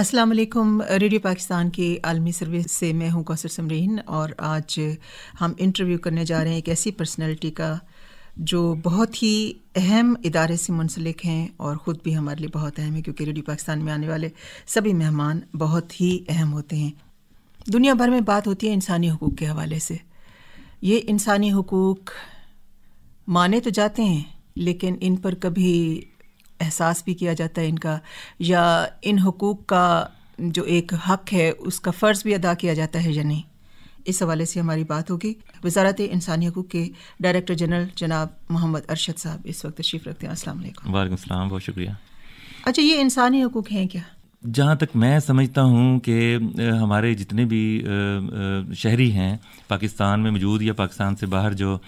अस्सलाम वालेकुम रेडियो पाकिस्तान की आलमी सर्विस से मैं हूं कौसर समरीन और आज हम इंटरव्यू करने जा रहे हैं एक ऐसी पर्सनैलिटी का जो बहुत ही अहम इदारे से मुंसलिक हैं और ख़ुद भी हमारे लिए बहुत अहम है क्योंकि रेडियो पाकिस्तान में आने वाले सभी मेहमान बहुत ही अहम होते हैं दुनिया भर में बात होती है इंसानी हकूक़ के हवाले से ये इंसानी हकूक़ माने तो जाते हैं लेकिन इन पर कभी एहसास भी किया जाता है इनका या इन हकूक़ का जो एक हक है उसका फ़र्ज़ भी अदा किया जाता है या नहीं इस हवाले से हमारी बात होगी वजारत इंसानी हकूक के डायरेक्टर जनरल जनाब मोहम्मद अरशद साहब इस वक्त तशरीफ़ रखते हैं अस्सलाम वालेकुम बहुत शुक्रिया अच्छा ये इंसानी हकूक हैं क्या जहाँ तक मैं समझता हूँ कि हमारे जितने भी शहरी हैं पाकिस्तान में मौजूद या पाकिस्तान से बाहर जो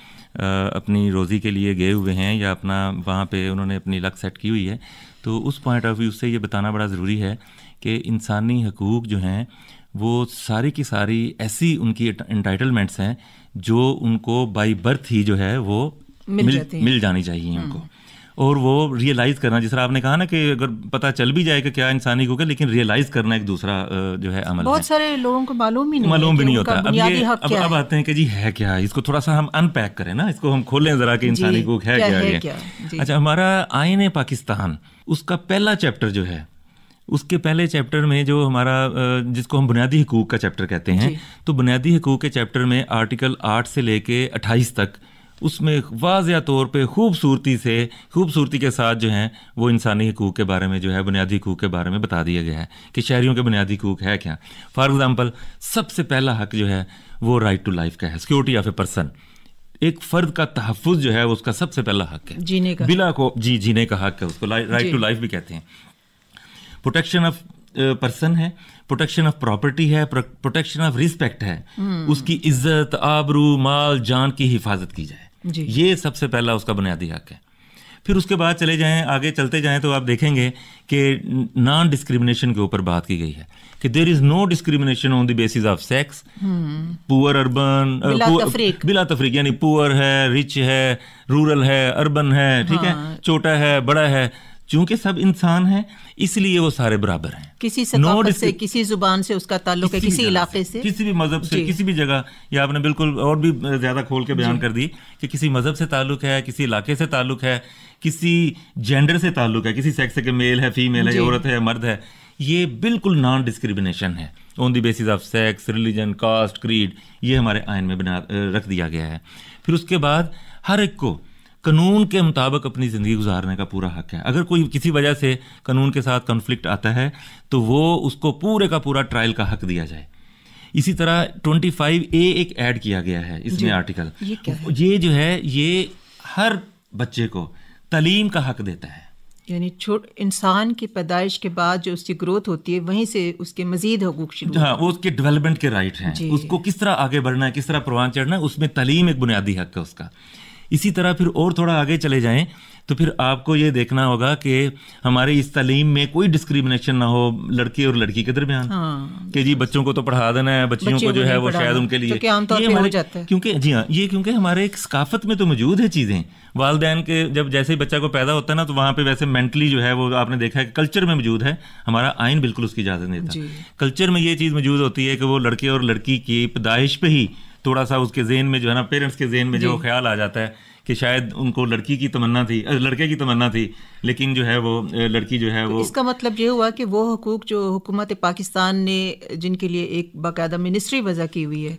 अपनी रोज़ी के लिए गए हुए हैं या अपना वहाँ पे उन्होंने अपनी लक सेट की हुई है तो उस पॉइंट ऑफ व्यू से ये बताना बड़ा ज़रूरी है कि इंसानी हकूक़ जो हैं वो सारी की सारी ऐसी उनकी इंटाइटलमेंट्स हैं जो उनको बाई बर्थ ही जो है वो मिल मिल, मिल जानी चाहिए हम्म। उनको और वो रियलाइज़ करना जिस तरह आपने कहा ना कि अगर पता चल भी जाएगा क्या इंसानी को क्या लेकिन रियलाइज़ करना एक दूसरा जो है अमल बहुत है। सारे लोगों को मालूम ही नहीं मालूम भी नहीं होता अब ये अब अब आते हैं कि जी है क्या इसको थोड़ा सा हम अनपैक करें ना इसको हम खोलें ज़रा कि इंसानी को है क्या ये अच्छा हमारा आयन पाकिस्तान उसका पहला चैप्टर जो है उसके पहले चैप्टर में जो हमारा जिसको हम बुनियादी हकूक़ का चैप्टर कहते हैं तो बुनियादी हकूक़ के चैप्टर में आर्टिकल आठ से लेके अट्ठाईस तक उसमें वाजिया तौर पे खूबसूरती से खूबसूरती के साथ जो है वो इंसानी हकूक़ के बारे में जो है बुनियादी हकूक़ के बारे में बता दिया गया है कि शहरीों के बुनियादी हकूक़ है क्या फॉर एग्ज़ाम्पल सबसे पहला हक जो है वो राइट टू लाइफ का है सिक्योरिटी ऑफ ए पर्सन एक फर्द का तहफ़ जो है उसका सबसे पहला हक है जीने का बिला को जी जीने का हक है उसको राइट टू लाइफ भी कहते हैं प्रोटेक्शन ऑफ पर्सन है प्रोटेक्शन ऑफ प्रॉपर्टी है प्रोटेक्शन ऑफ रिस्पेक्ट है हम्म। उसकी इज्जत आबरू माल जान की हिफाजत की जाए ये सबसे पहला उसका बुनियादी हक है फिर उसके बाद चले जाएं आगे चलते जाएं तो आप देखेंगे कि नॉन डिस्क्रिमिनेशन के ऊपर बात की गई है कि there is no discrimination on the basis of sex poor urban बिला तफरीक यानी पुअर है रिच है रूरल है अर्बन है ठीक हाँ। है छोटा है बड़ा है चूंकि सब इंसान हैं इसलिए वो सारे बराबर हैं किसी से no तो से किसी जुबान से उसका ताल्लुक है किसी इलाके से किसी भी मज़हब से किसी भी जगह ये आपने बिल्कुल और भी ज़्यादा खोल के बयान कर दी कि किसी मज़हब से ताल्लुक है किसी इलाके से ताल्लुक है किसी जेंडर से ताल्लुक है किसी सेक्स के मेल है फीमेल है औरत है मर्द है ये बिल्कुल नॉन डिस्क्रिमिनेशन है on the basis of sex religion caste creed ये हमारे आयन में बना रख दिया गया है फिर उसके बाद हर एक को कानून के मुताबिक अपनी ज़िंदगी गुजारने का पूरा हक है अगर कोई किसी वजह से कानून के साथ कन्फ्लिक्ट आता है तो वो उसको पूरे का पूरा ट्रायल का हक दिया जाए इसी तरह 25 ए एक ऐड किया गया है इसमें आर्टिकल ये, क्या है? ये जो है ये हर बच्चे को तलीम का हक देता है यानी छोट इंसान की पैदाइश के बाद जो उसकी ग्रोथ होती है वहीं से उसके मजीद हकूक शुरू हाँ वो उसके डेवलपमेंट के राइट हैं उसको किस तरह आगे बढ़ना है किस तरह परवान चढ़ना है उसमें तलीम एक बुनियादी हक है उसका इसी तरह फिर और थोड़ा आगे चले जाएं तो फिर आपको ये देखना होगा कि हमारे इस तालीम में कोई डिस्क्रिमिनेशन ना हो लड़के और लड़की के दरमियान हाँ। कि जी बच्चों को तो पढ़ा देना है बच्चियों को जो है वो शायद उनके लिए तो क्योंकि जी हाँ ये क्योंकि हमारे एक सकाफत में तो मौजूद है चीज़ें वालदेन के जब जैसे ही बच्चा को पैदा होता है ना तो वहाँ पे वैसे मेंटली जो है वो आपने देखा है कल्चर में मौजूद है हमारा आइन बिल्कुल उसकी इजाज़त नहीं था कल्चर में ये चीज़ मौजूद होती है कि वो लड़के और लड़की की पैदाइश पे ही थोड़ा सा उसके जेन में जो है ना पेरेंट्स के जेन में जो ख्याल आ जाता है कि शायद उनको लड़की की तमन्ना थी लड़के की तमन्ना थी लेकिन जो है वो लड़की जो है तो वो इसका मतलब ये हुआ कि वो हकूक़ जो हुकूमत पाकिस्तान ने जिनके लिए एक बाकायदा मिनिस्ट्री वजह की हुई है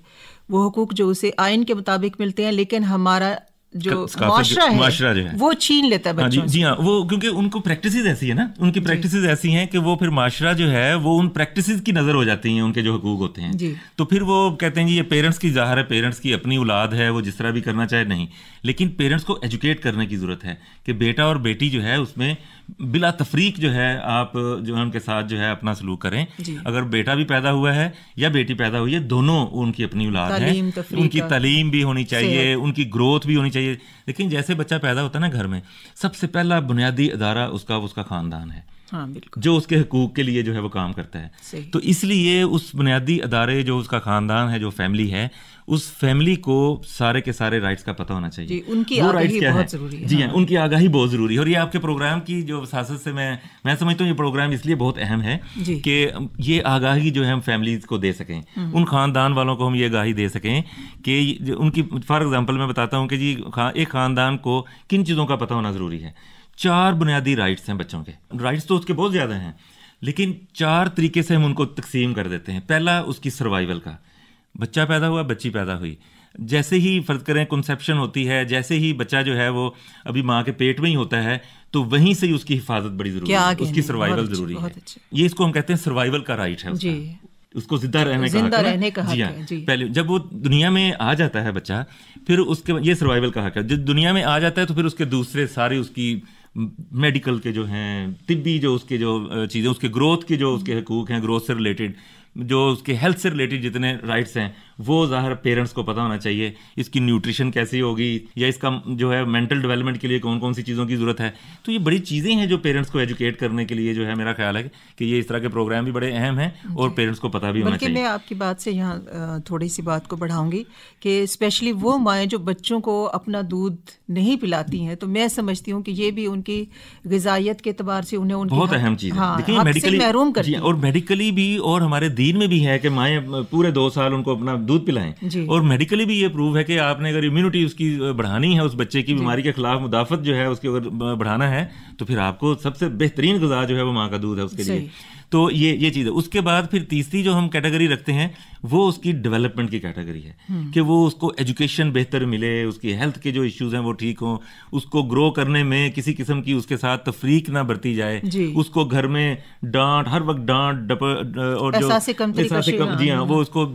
वो हकूक़ जो उसे आइन के मुताबिक मिलते हैं लेकिन हमारा जो माशरा है वो छीन लेता है हाँ बच्चों जी, जी हाँ वो क्योंकि उनको प्रैक्टिस ऐसी है ना उनकी प्रैक्टिस ऐसी हैं कि वो फिर माशरा जो है वो उन प्रैक्टिस की नज़र हो जाती हैं उनके जो हकूक होते हैं तो फिर वो कहते हैं जी ये पेरेंट्स की जाहिर है पेरेंट्स की अपनी औलाद है वो जिस तरह भी करना चाहे नहीं लेकिन पेरेंट्स को एजुकेट करने की ज़रूरत है कि बेटा और बेटी जो है उसमें बिला तफरीक जो है आप जो है उनके साथ जो है अपना सलूक करें अगर बेटा भी पैदा हुआ है या बेटी पैदा हुई है दोनों उनकी अपनी औलाद है उनकी तलीम भी होनी चाहिए उनकी ग्रोथ भी होनी चाहिए लेकिन जैसे बच्चा पैदा होता है ना घर में सबसे पहला बुनियादी अदारा उसका उसका खानदान है हाँ, जो उसके हकूक के लिए जो है वो काम करता है तो इसलिए उस बुनियादी अदारे जो उसका खानदान है जो फैमिली है उस फैमिली को सारे के सारे राइट्स का पता होना चाहिए जी उनकी वो राइट्स क्या बहुत है? है जी हाँ उनकी आगाही बहुत ज़रूरी है और ये आपके प्रोग्राम की जो सासत से मैं मैं समझता हूँ ये प्रोग्राम इसलिए बहुत अहम है कि ये आगाही जो है हम फैमिलीज को दे सकें हम्म। उन खानदान वालों को हम ये आगाही दे सकें कि उनकी फॉर एग्ज़ाम्पल मैं बताता हूँ कि जी एक खानदान को किन चीज़ों का पता होना ज़रूरी है चार बुनियादी राइट्स हैं बच्चों के राइट्स तो उसके बहुत ज़्यादा हैं लेकिन चार तरीके से हम उनको तकसीम कर देते हैं पहला उसकी सर्वाइवल का बच्चा पैदा हुआ बच्ची पैदा हुई जैसे ही फ़र्ज करें कंसेप्शन होती है जैसे ही बच्चा जो है वो अभी माँ के पेट में ही होता है तो वहीं से ही उसकी हिफाजत बड़ी ज़रूरी है उसकी सर्वाइवल ज़रूरी है ये इसको हम कहते हैं सर्वाइवल का राइट है उसका उसको जिंदा रहने का रहने का जी हाँ जी पहले जब वो दुनिया में आ जाता है बच्चा फिर उसके ये सर्वाइवल का हक है जब दुनिया में आ जाता है तो फिर उसके दूसरे सारे उसकी मेडिकल के जो हैं तिब्बी जो उसके जो चीज़ें उसके ग्रोथ के जो उसके हकूक हैं ग्रोथ से रिलेटेड जो उसके हेल्थ से रिलेटेड जितने राइट्स हैं वो ज़ाहिर पेरेंट्स को पता होना चाहिए इसकी न्यूट्रिशन कैसी होगी या इसका जो है मेंटल डेवलपमेंट के लिए कौन कौन सी चीज़ों की ज़रूरत है तो ये बड़ी चीज़ें हैं जो पेरेंट्स को एजुकेट करने के लिए जो है मेरा ख्याल है कि ये इस तरह के प्रोग्राम भी बड़े अहम हैं और पेरेंट्स को पता भी होना चाहिए मैं आपकी बात से यहाँ थोड़ी सी बात को बढ़ाऊँगी कि स्पेशली वो माएँ जो बच्चों को अपना दूध नहीं पिलाती हैं तो मैं समझती हूँ कि ये भी उनकी गजाइत के अतबार से उन्हें बहुत अहम चीज़ है हाँ, देखिए मेडिकली और मेडिकली भी और हमारे दीन में भी है कि माएँ पूरे दो साल उनको अपना दूध पिलाएं और मेडिकली भी ये प्रूव है कि आपने अगर इम्यूनिटी उसकी बढ़ानी है उस बच्चे की बीमारी के खिलाफ मुदाफत जो है उसकी अगर बढ़ाना है तो फिर आपको सबसे बेहतरीन गजा जो है वो माँ का दूध है उसके लिए तो ये ये चीज़ है उसके बाद फिर तीसरी जो हम कैटेगरी रखते हैं वो उसकी डेवलपमेंट की कैटेगरी है हम्म। कि वो उसको एजुकेशन बेहतर मिले उसकी हेल्थ के जो इश्यूज हैं वो ठीक हों उसको ग्रो करने में किसी किस्म की उसके साथ तफरीक ना बरती जाए उसको घर में डांट हर वक्त डांट डप और जो से कम जी हाँ हम्म, वो उसको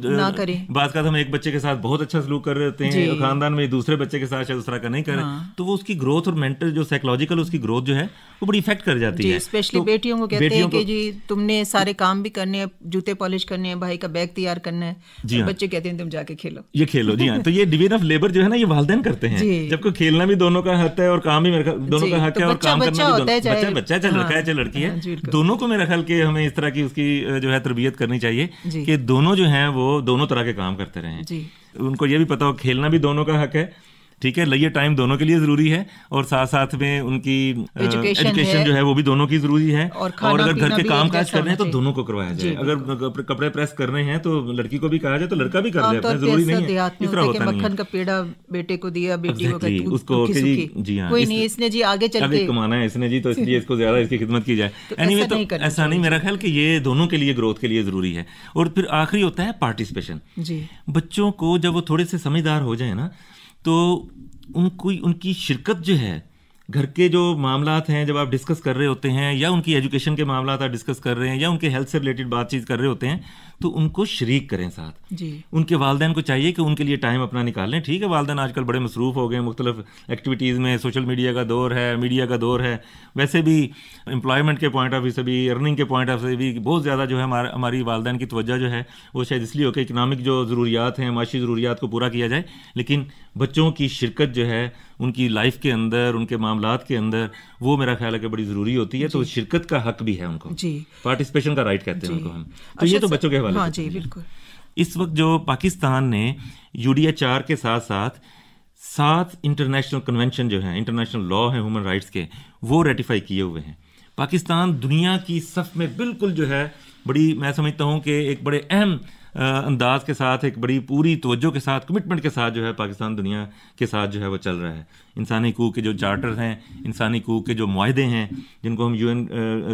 बात का हम एक बच्चे के साथ बहुत अच्छा सलूक कर रहे हैं खानदान में दूसरे बच्चे के साथ शायद दूसरा का नहीं कर रहे हाँ। तो वो उसकी ग्रोथ और मेंटल जो साइकोलॉजिकल उसकी ग्रोथ जो है वो बड़ी इफेक्ट कर जाती है स्पेशली तो बेटियों को कहते हैं कि जी तुमने करने हैं सारे काम भी करने हैं जूते पॉलिश करने हैं भाई का बैग तैयार करना है जी हाँ। बच्चे कहते हैं तुम जाके खेलो ये खेलो जी हाँ तो ये डिवीजन ऑफ लेबर जो है ना ये वालदेन करते हैं जबकि खेलना भी दोनों का हक है और काम भी मेरे दोनों का हक तो है और काम करना भी बच्चा बच्चा चाहे लड़का है हाँ। चाहे लड़की है हाँ, दोनों को मेरा ख्याल के हमें इस तरह की उसकी जो है तरबियत करनी चाहिए कि दोनों जो है वो दोनों तरह के काम करते रहे उनको ये भी पता हो खेलना भी दोनों का हक है ठीक है ये टाइम दोनों के लिए ज़रूरी है और साथ साथ में उनकी एजुकेशन जो है वो भी दोनों की ज़रूरी है और, और अगर घर के काम काज कर रहे हैं तो दोनों को करवाया जाए अगर कपड़े प्रेस कर रहे हैं तो लड़की को भी कहा जाए तो लड़का भी कर ले अपना ज़रूरी नहीं है इस तरह होता मक्खन का पेड़ा बेटे को दिया बेटी को उसको जी हाँ कोई नहीं इसने जी आगे चल के कमाना है इसने जी तो इसलिए इसको ज़्यादा इसकी खिदमत की जाए एनी तो, तो ऐसा नहीं मेरा ख्याल कि ये दोनों के लिए ग्रोथ के लिए ज़रूरी है और फिर आखिरी होता है पार्टिसिपेशन बच्चों को जब वो थोड़े से समझदार हो जाए ना तो उनको उनकी शिरकत जो है घर के जो मामला हैं जब आप डिस्कस कर रहे होते हैं या उनकी एजुकेशन के मामला आप डिस्कस कर रहे हैं या उनके हेल्थ से रिलेटेड बातचीत कर रहे होते हैं तो उनको शरीक करें साथ जी उनके वालदेन को चाहिए कि उनके लिए टाइम अपना निकालें ठीक है वालदेन आजकल बड़े मसरूफ़ हो गए मुख्तलिफ एक्टिविटीज़ में सोशल मीडिया का दौर है मीडिया का दौर है वैसे भी एम्प्लॉयमेंट के पॉइंट ऑफ व्यू से भी अर्निंग के पॉइंट ऑफ व्यू से भी बहुत ज़्यादा जो है हमारी वालदेन की तोज्जा जो है वो शायद इसलिए हो कि इकनॉमिक जो ज़रूरियात हैं माशी ज़रूरियात को पूरा किया जाए लेकिन बच्चों की शिरकत जो है उनकी लाइफ के अंदर उनके मामला के अंदर वो मेरा ख्याल है कि बड़ी ज़रूरी होती है तो शिरकत का हक भी है उनको जी पार्टिसिपेशन का राइट कहते हैं उनको हम तो अच्छा, ये तो बच्चों के हवाले हाँ जी बिल्कुल इस वक्त जो पाकिस्तान ने यू के साथ साथ सात इंटरनेशनल कन्वेंशन जो है इंटरनेशनल लॉ है ह्यूमन राइट्स के वो रेटिफाई किए हुए हैं पाकिस्तान दुनिया की सफ में बिल्कुल जो है बड़ी मैं समझता हूँ कि एक बड़े अहम अंदाज के साथ एक बड़ी पूरी तोज्जो के साथ कमिटमेंट के साथ जो है पाकिस्तान दुनिया के साथ जो है वो चल रहा है इंसानी हकूक के जो चार्टर हैं इंसानी हकूक के जो माहदे हैं जिनको हम U N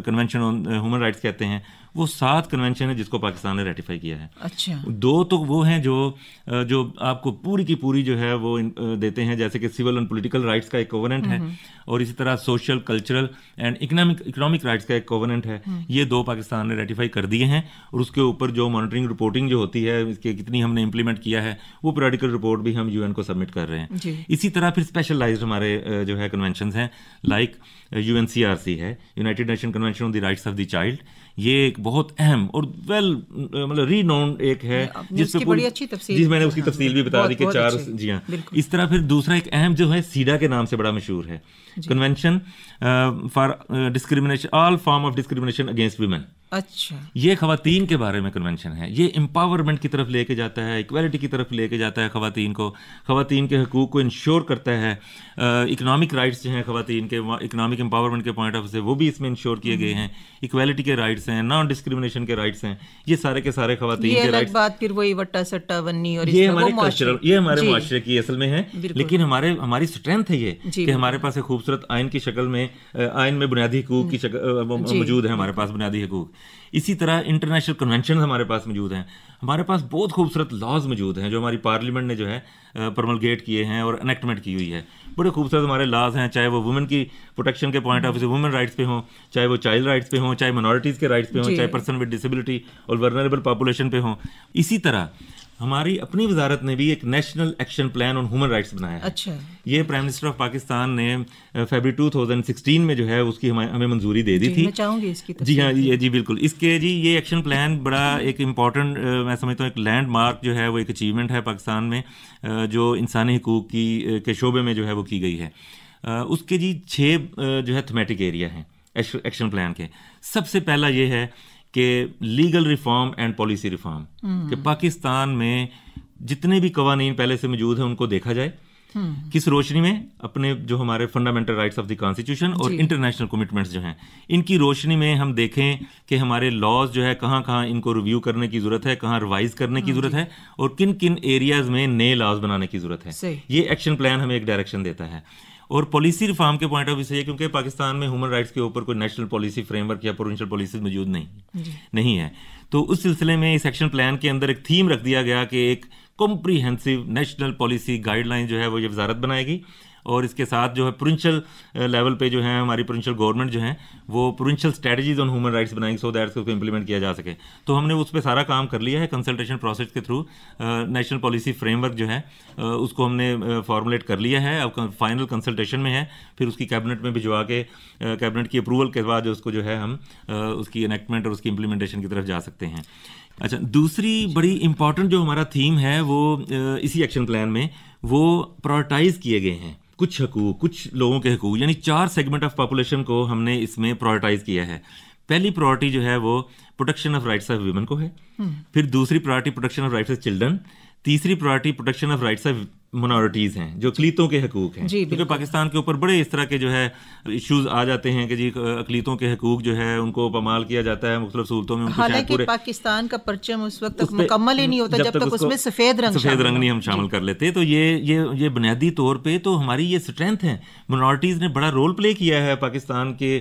convention on human rights कहते हैं वो सात कन्वेंशन है जिसको पाकिस्तान ने रेटिफाई किया है अच्छा दो तो वो हैं जो जो आपको पूरी की पूरी जो है वो देते हैं जैसे कि सिविल एंड पोलिटिकल राइट्स का एक कोवनेंट है हम्म। और इसी तरह social cultural and economic economic rights का एक कोवनेंट है हम्म। ये दो पाकिस्तान ने रेटिफाई कर दिए हैं और उसके ऊपर जो मॉनिटरिंग रिपोर्टिंग जो होती है इसके कितनी हमने इम्प्लीमेंट किया है वो पोलिटिकल रिपोर्ट भी हम यूएन को सबमिट कर रहे हैं इसी तरह फिर स्पेशलाइज्ड हमारे जो है कन्वेंशन हैं लाइक यू है United Nation convention on the rights of the child ये एक बहुत अहम और वेल मतलब रीनोन्ड एक है जिस बड़ी अच्छी तफसील जिस मैंने उसकी तफसील भी बता दी कि चार जी हाँ इस तरह फिर दूसरा एक अहम जो है सीडा के नाम से बड़ा मशहूर है convention for discrimination all form of discrimination against women अच्छा ये खातन के बारे में कन्वेंशन है ये एम्पावरमेंट की तरफ लेके जाता है इक्वालिटी की तरफ लेके जाता है खातन को खातन के हकूक़ को इंश्योर करता है इकनॉमिक राइट्स जो हैं खातन के इकनॉमिक एम्पावरमेंट के पॉइंट ऑफ से वो भी इसमें इंश्योर किए गए हैं इक्वालिटी के राइट्स हैं नॉन डिस्क्रिमिनेशन के राइट्स हैं ये सारे के सारे खातन के राइट बात फिर वही वट्टा सट्टा बननी और ये हमारे कल्चरल ये हमारे माशरे की असल में है लेकिन हमारे हमारी स्ट्रेंथ है ये कि हमारे पास एक खूबसूरत आयन की शक्ल में आयन में बुनियादी हकूक की मौजूद है हमारे पास बुनियादी हकूक इसी तरह इंटरनेशनल कन्वेंशन हमारे पास मौजूद हैं हमारे पास बहुत खूबसूरत लॉज मौजूद हैं जो हमारी पार्लियामेंट ने जो है प्रमलगेट किए हैं और अनेक्टमेंट की हुई है बड़े खूबसूरत हमारे लॉज हैं चाहे वो वुमेन की प्रोटेक्शन के point of view women rights पे हों चाहे वो चाइल्ड राइट्स पे हों चाहे मनॉरिटीज़ के राइट्स पे हों चाहे पर्सन विद डिसेबिलिटी और वर्नरेबल पॉपुलेशन पे हों इसी तरह हमारी अपनी वजारत ने भी एक national action plan on human rights बनाया है अच्छा ये प्राइम मिनिस्टर ऑफ पाकिस्तान ने फेबर 2016 में जो है उसकी हमें हमें मंजूरी दे दी थी मैं चाहूँगी इसकी जी हाँ जी जी बिल्कुल इसके जी ये एक्शन प्लान बड़ा एक इम्पॉर्टेंट मैं समझता हूँ एक लैंडमार्क जो है वो एक अचीवमेंट है पाकिस्तान में जो इंसानी हकूक़ की के शोबे में जो है वो की गई है उसके जी छः जो है थमेटिक एरिया हैं एक्शन प्लान के सबसे पहला ये है कि legal reform and policy reform कि पाकिस्तान में जितने भी कवानीन पहले से मौजूद हैं उनको देखा जाए hmm. किस रोशनी में अपने जो हमारे fundamental rights of the constitution और इंटरनेशनल कमिटमेंट्स जो हैं इनकी रोशनी में हम देखें कि हमारे लॉज जो है कहाँ कहाँ इनको रिव्यू करने की हाँ ज़रूरत है कहाँ रिवाइज करने की ज़रूरत है और किन किन एरियाज में नए लॉज बनाने की ज़रूरत है ये एक्शन प्लान हमें एक डायरेक्शन देता है और पॉलिसी रिफॉर्म के पॉइंट ऑफ व्यू से क्योंकि पाकिस्तान में ह्यूमन राइट्स के ऊपर कोई नेशनल पॉलिसी फ्रेमवर्क या प्रोविंशियल पॉलिसी मौजूद नहीं नहीं है तो उस सिलसिले में इस एक्शन प्लान के अंदर एक थीम रख दिया गया कि एक कॉम्प्रीहेंसिव नेशनल पॉलिसी गाइडलाइन जो है वो ये वजारत बनाएगी और इसके साथ जो है प्रोविंशल लेवल uh, पे जो है हमारी प्रोविंशल गवर्नमेंट जो है वो provincial strategies on human rights बनाएंगे सो दैट उसको इंप्लीमेंट किया जा सके तो हमने उस पर सारा काम कर लिया है कंसल्टेशन प्रोसेस के थ्रू नेशनल पॉलिसी फ्रेमवर्क जो है uh, उसको हमने फॉर्मुलेट uh, कर लिया है अब फाइनल कंसल्टेशन में है फिर उसकी कैबिनेट में भिजवा के कैबिनेट की अप्रूवल के बाद उसको जो है हम उसकी इनेक्टमेंट और उसकी इम्प्लीमेंटेशन की तरफ जा सकते हैं अच्छा दूसरी बड़ी इंपॉर्टेंट जो हमारा थीम है वो इसी एक्शन प्लान में वो प्रायोरिटाइज किए गए हैं कुछ हकूक कुछ लोगों के हकूक यानी चार सेगमेंट ऑफ पॉपुलेशन को हमने इसमें प्रायोरिटाइज किया है पहली प्रायोरिटी जो है वो protection of rights of women को है हम्म। फिर दूसरी priority protection of rights of children तीसरी priority protection of rights of minorities हैं जो अकलीतों के हकूक़ हैं क्योंकि पाकिस्तान के ऊपर बड़े इस तरह के जो है इश्यूज आ जाते हैं कि जी अकलीतों के हकूक़ जो है उनको पमाल किया जाता है मुख्तलिफ सूरतों में हालांकि पाकिस्तान का परचम उस वक्त तक मुकम्मल ही नहीं होता जब तक उसमें सफ़ेद रंग सफ़ेद रंग नहीं हम शामिल कर लेते तो ये ये ये बुनियादी तौर पर तो हमारी ये स्ट्रेंथ है मनॉरिटीज़ ने बड़ा रोल प्ले किया है पाकिस्तान के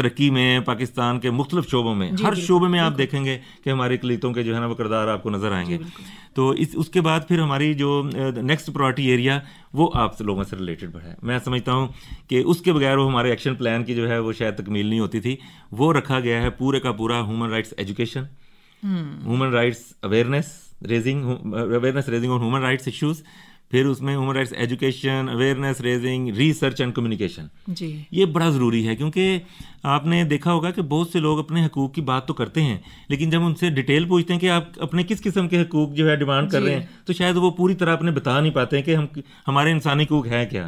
तरक्की में पाकिस्तान के मुख्तलिफ शोबों में हर शोबे में आप देखेंगे कि हमारे अकलीतों के जो है ना वो किरदार आपको नज़र आएंगे तो इस उसके बाद फिर हमारी जो नेक्स्ट नेक्स्ट प्रायोरिटी एरिया वो आप लोगों से रिलेटेड बढ़ा है मैं समझता हूँ कि उसके बगैर वो हमारे एक्शन प्लान की जो है वो शायद तकमील नहीं होती थी वो रखा गया है पूरे का पूरा human rights education human rights awareness raising awareness raising on human rights issues फिर उसमें human rights education awareness raising research and communication जी ये बड़ा ज़रूरी है क्योंकि आपने देखा होगा कि बहुत से लोग अपने हकूक़ की बात तो करते हैं लेकिन जब उनसे डिटेल पूछते हैं कि आप अपने किस किस्म के हकूक़ जो है डिमांड कर रहे हैं तो शायद वो पूरी तरह अपने बता नहीं पाते हैं कि हम हमारे इंसानी हकूक है क्या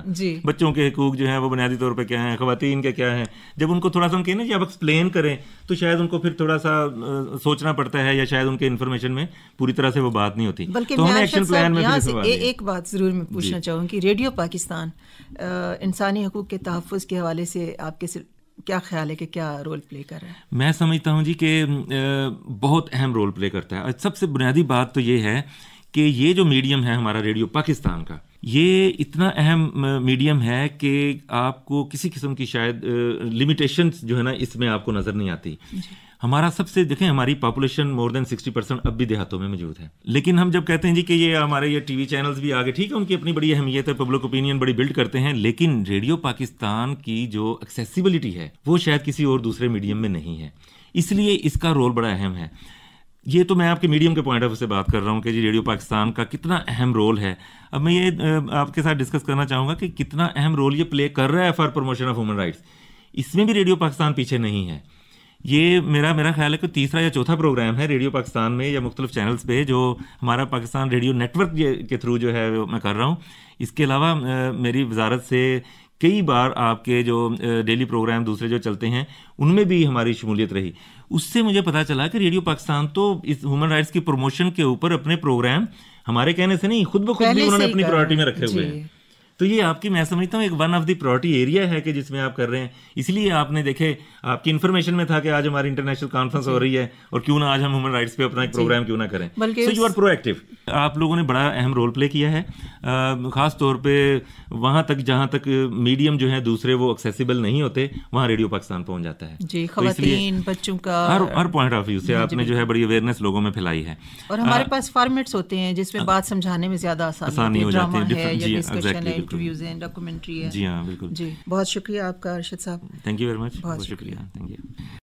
बच्चों के हकूक जो है वो बुनियादी तौर पर क्या है खुवान के क्या है जब उनको थोड़ा सा हम कहें ना कि आप एक्सप्लेन करें तो शायद उनको फिर थोड़ा सा सोचना पड़ता है या शायद उनके इन्फॉर्मेशन में पूरी तरह से वो बात नहीं होती तो हमें एक्शन प्लान में एक बात ज़रूर मैं पूछना चाहूँगी रेडियो पाकिस्तान इंसानी हकूक़ के तहफ़ के हवाले से आपके क्या ख्याल है कि क्या रोल प्ले कर रहा है मैं समझता हूँ जी कि बहुत अहम रोल प्ले करता है सबसे बुनियादी बात तो ये है कि ये जो मीडियम है हमारा रेडियो पाकिस्तान का ये इतना अहम मीडियम है कि आपको किसी किस्म की शायद लिमिटेशंस जो है ना इसमें आपको नज़र नहीं आती हमारा सबसे देखें हमारी population more than sixty percent अब भी देहातों में मौजूद है लेकिन हम जब कहते हैं जी कि ये हमारे ये टीवी चैनल्स भी आगे ठीक है उनकी अपनी बड़ी अहमियत है पब्लिक ओपिनियन बड़ी बिल्ड करते हैं लेकिन रेडियो पाकिस्तान की जो एक्सेसिबिलिटी है वो शायद किसी और दूसरे मीडियम में नहीं है इसलिए इसका रोल बड़ा अहम है ये तो मैं आपके मीडियम के पॉइंट ऑफ व्यू से बात कर रहा हूँ कि जी रेडियो पाकिस्तान का कितना अहम रोल है अब मैं ये आपके साथ डिस्कस करना चाहूँगा कि कितना अहम रोल ये प्ले कर रहा है for promotion of human rights इसमें भी रेडियो पाकिस्तान पीछे नहीं है ये मेरा मेरा ख्याल है कि तीसरा या चौथा प्रोग्राम है रेडियो पाकिस्तान में या मुख्तलिफ चैनल्स पे जो हमारा पाकिस्तान रेडियो नेटवर्क के थ्रू जो है मैं कर रहा हूँ इसके अलावा मेरी वजारत से कई बार आपके जो डेली प्रोग्राम दूसरे जो चलते हैं उनमें भी हमारी शमूलियत रही उससे मुझे पता चला कि रेडियो पाकिस्तान तो इस ह्यूमन राइट्स की प्रमोशन के ऊपर अपने प्रोग्राम हमारे कहने से नहीं खुद ब खुद भी उन्होंने अपनी प्रायोरिटी में रखे हुए हैं तो ये आपकी मैं समझता हूँ एक one of the priority area है कि जिसमें आप कर रहे हैं इसलिए आपने देखे आपकी इन्फॉर्मेशन में था कि आज हमारी इंटरनेशनल कॉन्फ्रेंस हो रही है और क्यों ना आज हम ह्यूमन राइट्स पे अपना एक प्रोग्राम क्यों ना करें सो यू आर प्रोएक्टिव आप लोगों ने बड़ा अहम रोल प्ले किया है ख़ास तौर पर वहाँ तक जहाँ तक मीडियम जो है दूसरे वो एक्सेसिबल नहीं होते वहाँ रेडियो पाकिस्तान पहुँच जाता है जी तो खवतिन बच्चों का हर हर पॉइंट ऑफ व्यू से आपने जो है बड़ी अवेयरनेस लोगों में फैलाई है और हमारे पास फॉर्मेट्स होते हैं जिसमें बात समझाने में ज़्यादा आसानी हो जाती है इंटरव्यूज हैं डॉक्यूमेंट्री है जी हाँ बिल्कुल जी बहुत शुक्रिया आपका अर्शद साहब थैंक यू वेरी मच बहुत शुक्रिया थैंक यू